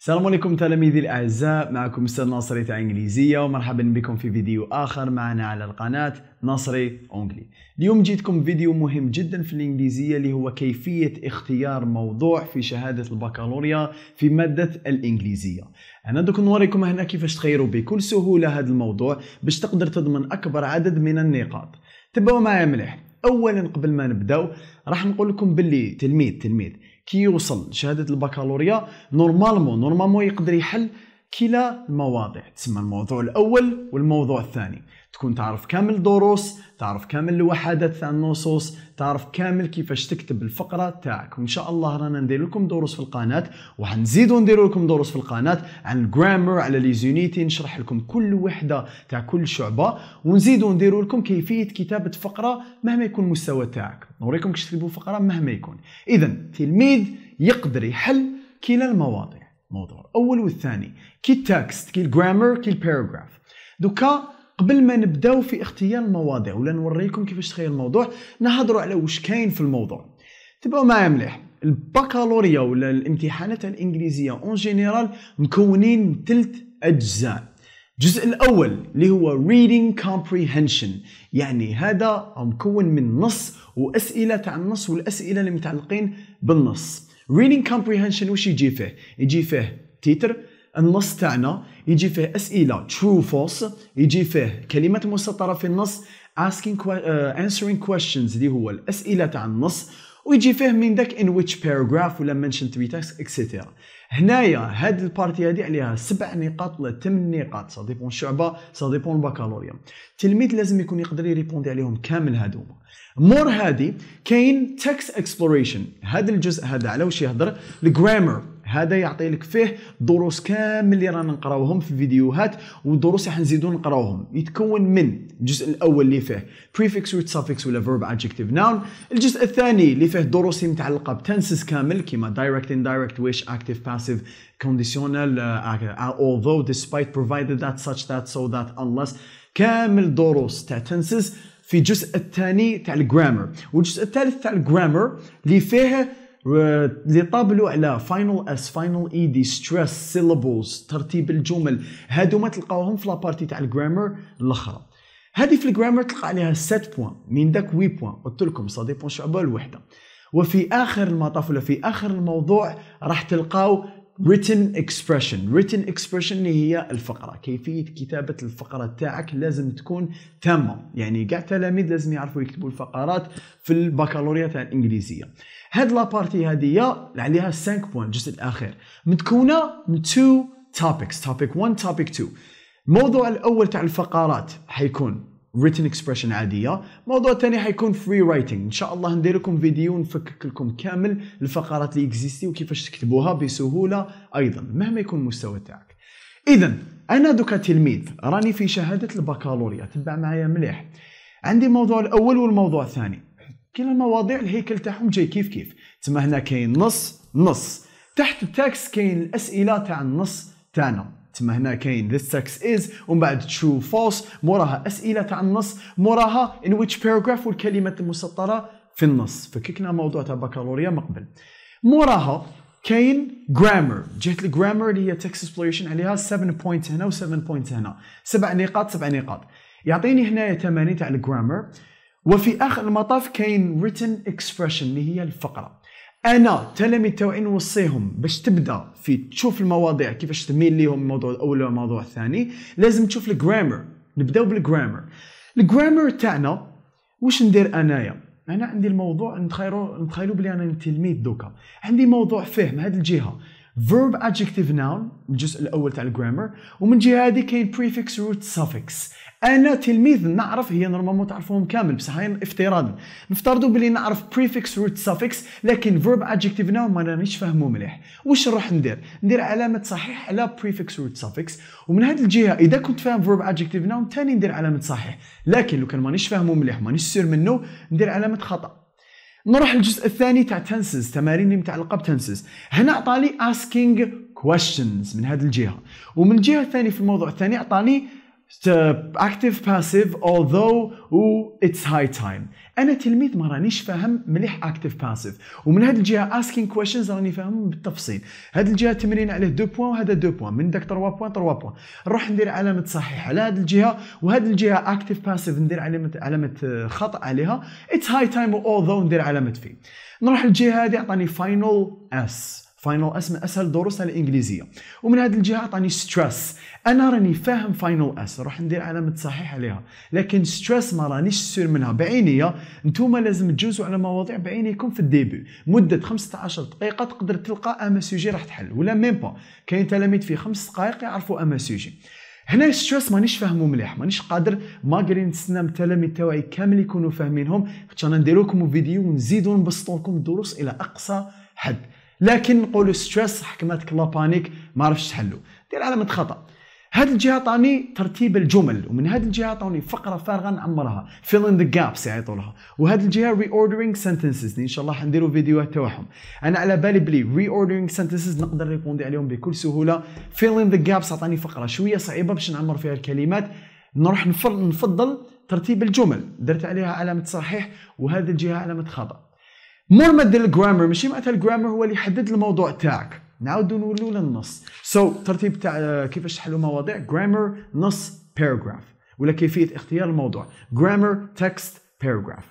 السلام عليكم تلاميذي الاعزاء معكم استاذ ناصري تاع انجليزيه ومرحبا بكم في فيديو اخر معنا على القناه ناصري اونجلي اليوم جيتكم فيديو مهم جدا في الانجليزيه اللي هو كيفيه اختيار موضوع في شهاده البكالوريا في ماده الانجليزيه انا دوك نوريكم هنا كيفاش تخيروا بكل سهوله هذا الموضوع باش تقدر تضمن اكبر عدد من النقاط تبعوا معايا مليح اولا قبل ما نبداو راح نقول لكم باللي تلميذ تلميذ كي يوصل لشهاده البكالوريا نورمالمون نورمالمون يقدر يحل كلا المواضيع تسمى الموضوع الاول والموضوع الثاني تكون تعرف كامل الدروس تعرف كامل الوحدات تاع النصوص تعرف كامل كيفاش تكتب الفقره تاعك وان شاء الله رانا ندير لكم دروس في القناه وحنزيدو ندير لكم دروس في القناه عن الجرامر على ليزونيتي نشرح لكم كل وحده تاع كل شعبه ونزيدوا نديروا لكم كيفيه كتابه فقره مهما يكون المستوى تاعك نوريكم كيفاش تكتبوا فقره مهما يكون اذا تلميذ يقدر يحل كلا المواضيع الموضوع الاول والثاني كي التكست كي الجرامر كي الباراجراف دوكا قبل ما نبداو في اختيار المواضيع ولا نوريكم كيفاش تخيل الموضوع نهضروا على واش كاين في الموضوع تبعوا معايا مليح البكالوريا ولا الامتحانات الانجليزيه اون جينيرال مكونين من ثلاث اجزاء الجزء الاول اللي هو reading comprehension يعني هذا مكون من نص واسئله تاع النص والاسئله اللي متعلقين بالنص reading comprehension واش يجي فيه يجي فيه تيتر النص تاعنا يجي فيه اسئله ترو فولس يجي فيه كلمات مسطره في النص asking uh, answering questions اللي هو الاسئله تاع النص ويجي فيه من ذاك in which paragraph ولا mention three text etc هنايا هاد البارتي هادي عليها سبع نقاط ولا ثمان نقاط سا ديبون الشعبه سا ديبون البكالوريا التلميذ لازم يكون يقدر يريبوندي عليهم كامل هادوما مور هادي كاين تكست اكسبلوريشن هاد الجزء هذا على واش يهضر الجرامر هذا يعطي لك فيه دروس كامل اللي رانا نقراوهم في الفيديوهات ودروس راح نزيدو نقراوهم يتكون من الجزء الاول اللي فيه prefix root suffix ولا verb adjective noun الجزء الثاني اللي فيه دروس متعلقه بتنسز كامل كيما direct indirect wish active passive conditional uh, although despite provided that such that so that unless كامل دروس تاع tenses في الجزء الثاني تاع الجرامر والجزء الثالث تاع الجرامر اللي فيه لي طابلو على فاينل اس فاينل اي دي ستريس سيلابلز ترتيب الجمل هادو ما تلقاوهم في لابارتي تاع الجرامر الاخرى هذه في الجرامر تلقى عليها 7 بوان من داك 8 بوان قلت لكم سا ديبون شعبه الوحده وفي اخر المطاف ولا في اخر الموضوع راح تلقاو written expression written expression اللي هي الفقرة كيفية كتابة الفقرة تاعك لازم تكون تامة يعني قاع التلاميذ لازم يعرفوا يكتبوا الفقرات في البكالوريا تاع الإنجليزية هاد لابارتي هادية عليها 5 بوان الجزء الأخير متكونة من 2 topics topic 1 topic 2 الموضوع الأول تاع الفقرات حيكون written expression عاديه موضوع ثاني حيكون فري رايتنج ان شاء الله ندير لكم فيديو نفكك لكم كامل الفقرات اللي اكزيستي وكيفاش تكتبوها بسهوله ايضا مهما يكون المستوى تاعك اذا انا دوكا تلميذ راني في شهاده البكالوريا تبع معايا مليح عندي الموضوع الاول والموضوع الثاني كلا المواضيع الهيكل تاعهم جاي كيف كيف تما هنا كاين نص نص تحت التاكس كاين الاسئله تاع النص تاعنا تما هنا كاين this sex is ومن بعد true false موراها اسئله تاع النص موراها in which paragraph والكلمات المسطره في النص فككنا موضوع تاع بكالوريا من قبل موراها كاين جرامر جهه الجرامر اللي هي text اكسبلوريشن عليها 7 بوينت هنا و7 بوينت هنا سبع نقاط سبع نقاط يعطيني هنا 8 تاع الجرامر وفي اخر المطاف كاين written expression اللي هي الفقره انا تلاميذ توعي نوصيهم باش تبدا في تشوف المواضيع كيفاش تميل ليهم الموضوع الاول ولا الموضوع الثاني لازم تشوف الجرامر نبداو بالجرامر الجرامر تاعنا واش ندير انايا انا عندي الموضوع نتخيلوا نتخيلوا بلي انا تلميذ دوكا عندي موضوع فيه من هذه الجهه verb adjective noun الجزء الاول تاع الجرامر ومن جهه هذه كاين prefix root suffix انا تلميذ نعرف هي نورمالمون تعرفوهم كامل بصح هاي افتراض نفترضوا بلي نعرف بريفكس روت سافكس لكن فيرب ادجكتيف نو ما رانيش فاهمو مليح واش نروح ندير ندير علامه صحيح على بريفكس روت سافكس ومن هذه الجهه اذا كنت فاهم فيرب ادجكتيف نو ثاني ندير علامه صحيح لكن لو كان مانيش فاهمو مليح مانيش سير منه ندير علامه خطا نروح للجزء الثاني تاع تنسز تمارين اللي متعلقه تنسز هنا عطاني asking questions من هذه الجهه ومن الجهه الثانيه في الموضوع الثاني عطاني اكتيف باسيف uh, although و اتس هاي تايم انا تلميذ ما رانيش فاهم مليح اكتيف باسيف ومن هذه الجهه اسكين كويشنز راني فاهمهم بالتفصيل هذه الجهه تمرين عليه دو بوان وهذا دو بوان من داك 3 بوان 3 بوان نروح ندير علامه صحيح على هذه الجهه وهذه الجهه اكتيف باسيف ندير علامه علامه آه، خطا عليها اتس هاي تايم و although ندير علامه في نروح للجهه هذه عطاني فاينل اس فاينل اس من اسهل دروس على الانجليزيه ومن هذه الجهه عطاني ستريس انا راني فاهم فاينل اس راح ندير علامه صحيح عليها لكن ستريس ما رانيش سير منها بعينيا نتوما لازم تجوزوا على مواضيع بعينيكم في الديبي مده 15 دقيقه تقدر تلقى اما سوجي راح تحل ولا ميم با كاين تلاميذ في خمس دقائق يعرفوا اما سوجي هنا ستريس مانيش فاهمو مليح مانيش قادر ماغري نتسنى من التلاميذ تاوعي كامل يكونوا فاهمينهم حتى انا ندير لكم فيديو ونزيدو نبسطو لكم الدروس الى اقصى حد لكن نقولوا ستريس حكمتك الله بانيك ما عرفتش تحلو دير علامه خطا هاد الجهه طاني ترتيب الجمل ومن هاد الجهه طاني فقره فارغه نعمرها fill in the gaps يعيطوا لها وهاد الجهه reordering sentences ان شاء الله حنديروا فيديوهات تاعهم انا على بالي بلي reordering sentences نقدر ريبوندي عليهم بكل سهوله fill in the gaps عطاني فقره شويه صعيبه باش نعمر فيها الكلمات نروح نفضل ترتيب الجمل درت عليها علامه صحيح وهذه الجهه علامه خطا نورمال الجرامر ماشي معناتها الجرامر هو اللي يحدد الموضوع تاعك نعاودو نولوا للنص سو so, ترتيب تاع آه، كيفاش تحلو مواضيع جرامر نص باراجراف ولا كيفيه اختيار الموضوع جرامر تكست باراجراف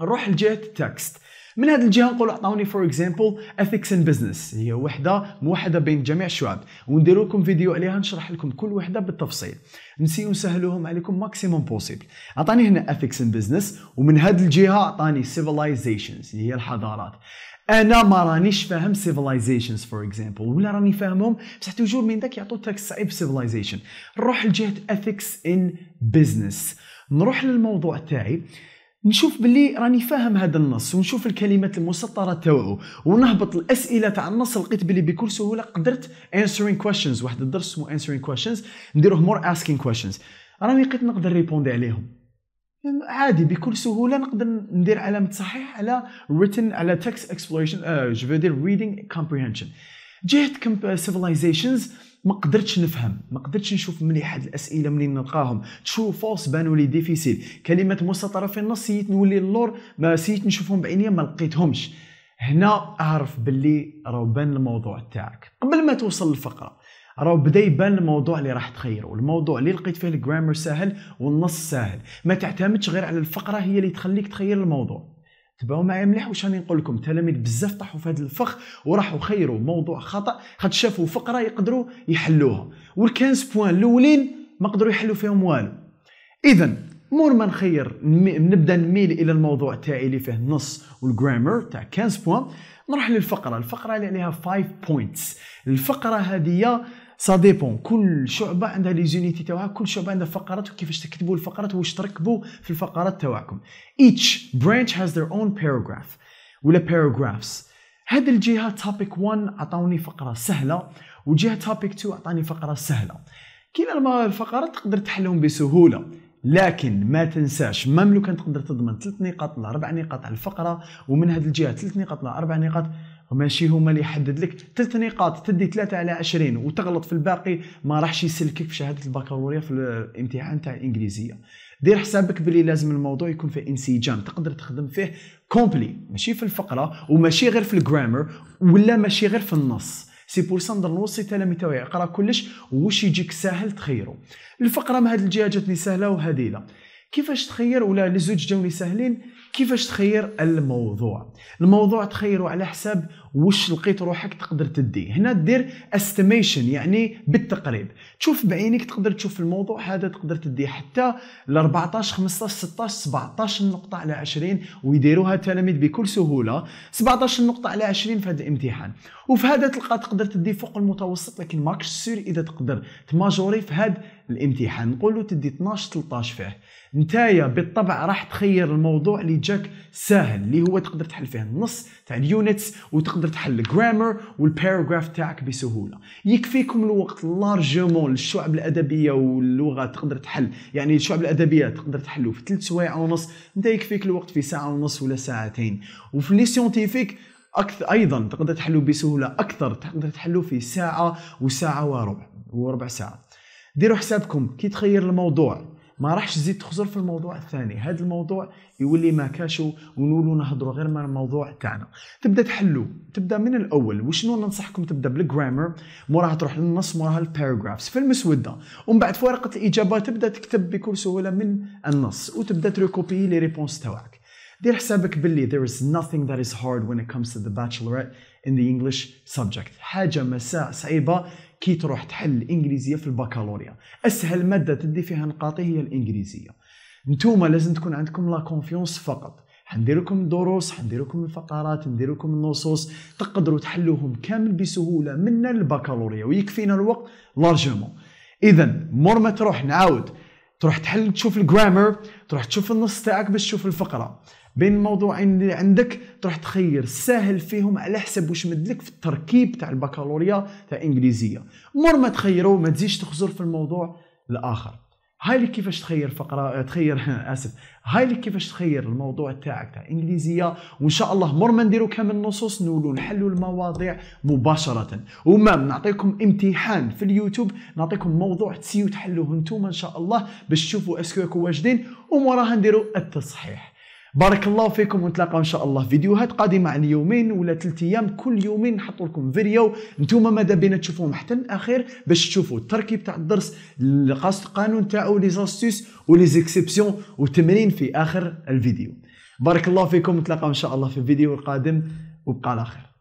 نروح لجهه التكست من هذه الجهه نقول عطاوني فور اكزامبل اثكس ان بزنس هي وحده موحده بين جميع الشعب وندير لكم فيديو عليها نشرح لكم كل وحده بالتفصيل نسيو نسهلوهم عليكم ماكسيموم بوسيبل عطاني هنا اثكس ان بزنس ومن هذه الجهه عطاني سيفيلايزيشنز هي الحضارات انا ما رانيش فاهم سيفيلايزيشنز فور اكزامبل ولا راني فاهمهم بصح توجور من داك يعطوا تاكس صعيب سيفيلايزيشن نروح لجهه اثكس ان بزنس نروح للموضوع تاعي نشوف باللي راني فاهم هذا النص ونشوف الكلمات المسطره تاوعو ونهبط الاسئله تاع النص لقيت باللي بكل سهوله قدرت answering questions واحد الدرس اسمه answering questions نديروه more asking questions راني لقيت نقدر ريبوندي عليهم عادي بكل سهوله نقدر ندير علامه صحيح على written على text exploration uh, جو دير reading comprehension جهه سيفلايزيشنز ما قدرتش نفهم ما قدرتش نشوف مليح هاد الاسئله منين نلقاهم تشو فوس بانوا لي ديفيسيل كلمات مستطره في النص سيت نولي اللور ما سيت نشوفهم بعينيا ما لقيتهمش هنا اعرف باللي راه بان الموضوع تاعك قبل ما توصل للفقره راه بدا يبان الموضوع اللي راح تخيره الموضوع اللي لقيت فيه الجرامر سهل والنص سهل ما تعتمدش غير على الفقره هي اللي تخليك تخير الموضوع تبعوا معايا مليح واش راني نقول لكم تلاميذ بزاف طاحوا في هذا الفخ وراحوا خيروا موضوع خطا خاطر شافوا فقره يقدروا يحلوها وال15 بوان الاولين ما قدروا يحلوا فيهم والو اذا مور ما نخير نبدا نميل الى الموضوع تاعي اللي فيه النص والجرامر تاع 15 بوان نروح للفقره الفقره اللي عليها 5 بوينتس الفقره هذه سا ديبون كل شعبه عندها لي زونيتي تاعها كل شعبه عندها فقرات وكيفاش تكتبوا الفقرات واش تركبوا في الفقرات تاعكم each branch has their own paragraph ولا paragraphs هذا الجهه topic 1 عطاوني فقره سهله وجهه topic 2 عطاني فقره سهله كلا الفقرات تقدر تحلهم بسهوله لكن ما تنساش مملوكا تقدر تضمن ثلاث نقاط ولا اربع نقاط على الفقره ومن هذه الجهه ثلاث نقاط ولا اربع نقاط ماشي هما اللي يحدد لك ثلاث نقاط تدي ثلاثة على عشرين وتغلط في الباقي ما راحش يسلكك في شهادة البكالوريا في الامتحان تاع الإنجليزية دير حسابك باللي لازم الموضوع يكون فيه انسجام تقدر تخدم فيه كومبلي ماشي في الفقرة وماشي غير في الجرامر ولا ماشي غير في النص سي بور سا ندير نوصي تلامي تاعي يقرا كلش واش يجيك ساهل تخيرو الفقره من هذه الجهه جاتني سهله وهذه لا كيفاش تخير ولا لي زوج جاوني ساهلين كيفاش تخير الموضوع الموضوع تخيره على حساب واش لقيت روحك تقدر تدي هنا دير استيميشن يعني بالتقريب تشوف بعينك تقدر تشوف الموضوع هذا تقدر تدي حتى ل 14 15 16 17 نقطه على 20 ويديروها التلاميذ بكل سهوله 17 نقطه على 20 في هذا الامتحان وفي هذا تلقى تقدر تدي فوق المتوسط لكن ماكش سير اذا تقدر تماجوري في هذا الامتحان نقولوا تدي 12 13 فيه نتايا بالطبع راح تخير الموضوع اللي جاك ساهل اللي هو تقدر تحل فيه النص تاع اليونتس وتقدر تقدر تحل الجرامر والباراجراف تاعك بسهوله يكفيكم الوقت لارجومون الشعب الادبيه واللغه تقدر تحل يعني الشعب الادبيه تقدر تحلو في ثلاث سوايع ونص انت يكفيك الوقت في ساعه ونص ولا ساعتين وفي لي سيونتيفيك اكثر ايضا تقدر تحلو بسهوله اكثر تقدر تحلو في ساعه وساعه وربع وربع ساعه ديروا حسابكم كي تخير الموضوع ما راحش تزيد تخزر في الموضوع الثاني هذا الموضوع يولي ما كاشو ونولوا نهضروا غير من الموضوع تاعنا تبدا تحلو تبدا من الاول وشنو ننصحكم تبدا بالجرامر موراها تروح للنص موراها الباراجرافز في المسوده ومن بعد في ورقه الاجابه تبدا تكتب بكل سهوله من النص وتبدا تريكوبي لي ريبونس تاعك دير حسابك باللي there is nothing that is hard when it comes to the bachelorette in the English subject حاجة مساء صعيبة كي تروح تحل الانجليزيه في البكالوريا اسهل ماده تدي فيها نقاطي هي الانجليزيه نتوما لازم تكون عندكم لا كونفيونس فقط حندير لكم الدروس حندير لكم الفقرات ندير لكم النصوص تقدروا تحلوهم كامل بسهوله من البكالوريا ويكفينا الوقت لارجومون اذا مور ما تروح نعاود تروح تحل تشوف الجرامر تروح تشوف النص تاعك باش تشوف الفقره بين الموضوعين اللي عندك تروح تخير الساهل فيهم على حسب واش مدلك في التركيب تاع البكالوريا تاع انجليزيه مور ما تخيروا ما تزيدش تخزر في الموضوع الاخر هاي اللي كيفاش تخير فقره تخير اسف هاي اللي كيفاش تخير الموضوع تاعك تاع انجليزيه وان شاء الله مر ما نديرو كامل النصوص نولو نحلو المواضيع مباشره ومام نعطيكم امتحان في اليوتيوب نعطيكم موضوع تسيو تحلوه نتوما ان شاء الله باش تشوفوا اسكو واجدين وموراها نديرو التصحيح بارك الله فيكم ونتلاقاو ان شاء الله فيديوهات قادمه عن يومين ولا ثلاث ايام كل يومين نحط لكم فيديو نتوما ماذا بينا تشوفوهم حتى الاخير باش تشوفوا التركيب تاع الدرس القاص القانون تاعو لي زاستيس ولي زيكسيبسيون وتمرين في اخر الفيديو بارك الله فيكم نتلاقاو ان شاء الله في الفيديو القادم وبقى على خير